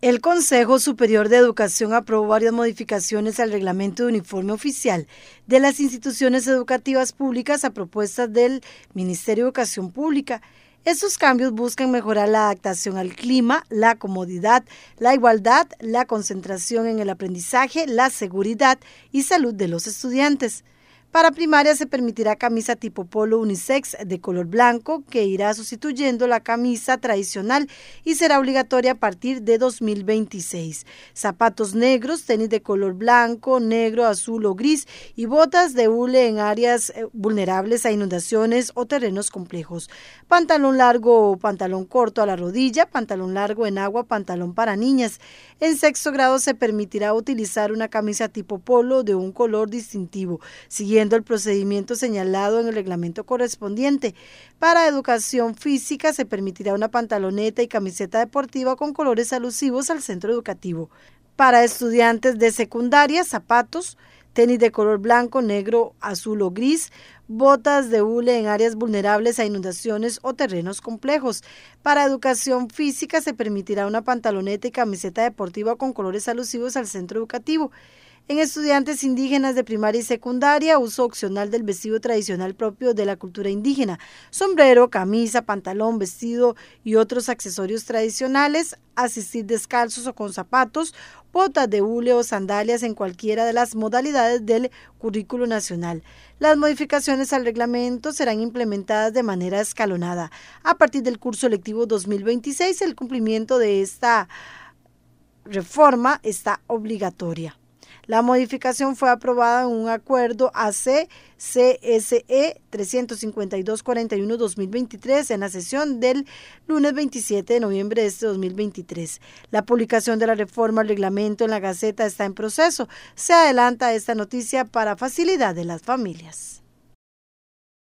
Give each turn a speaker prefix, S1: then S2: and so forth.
S1: El Consejo Superior de Educación aprobó varias modificaciones al reglamento de uniforme oficial de las instituciones educativas públicas a propuestas del Ministerio de Educación Pública. Estos cambios buscan mejorar la adaptación al clima, la comodidad, la igualdad, la concentración en el aprendizaje, la seguridad y salud de los estudiantes. Para primaria se permitirá camisa tipo polo unisex de color blanco que irá sustituyendo la camisa tradicional y será obligatoria a partir de 2026. Zapatos negros, tenis de color blanco, negro, azul o gris y botas de hule en áreas eh, vulnerables a inundaciones o terrenos complejos. Pantalón largo o pantalón corto a la rodilla, pantalón largo en agua, pantalón para niñas. En sexto grado se permitirá utilizar una camisa tipo polo de un color distintivo. Siguiendo el procedimiento señalado en el reglamento correspondiente. Para educación física se permitirá una pantaloneta y camiseta deportiva con colores alusivos al centro educativo. Para estudiantes de secundaria, zapatos, tenis de color blanco, negro, azul o gris, botas de hule en áreas vulnerables a inundaciones o terrenos complejos. Para educación física se permitirá una pantaloneta y camiseta deportiva con colores alusivos al centro educativo. En estudiantes indígenas de primaria y secundaria, uso opcional del vestido tradicional propio de la cultura indígena, sombrero, camisa, pantalón, vestido y otros accesorios tradicionales, asistir descalzos o con zapatos, botas de hule o sandalias en cualquiera de las modalidades del currículo nacional. Las modificaciones al reglamento serán implementadas de manera escalonada. A partir del curso lectivo 2026, el cumplimiento de esta reforma está obligatoria. La modificación fue aprobada en un acuerdo AC-CSE 352-41-2023 en la sesión del lunes 27 de noviembre de este 2023. La publicación de la reforma al reglamento en la Gaceta está en proceso. Se adelanta esta noticia para facilidad de las familias.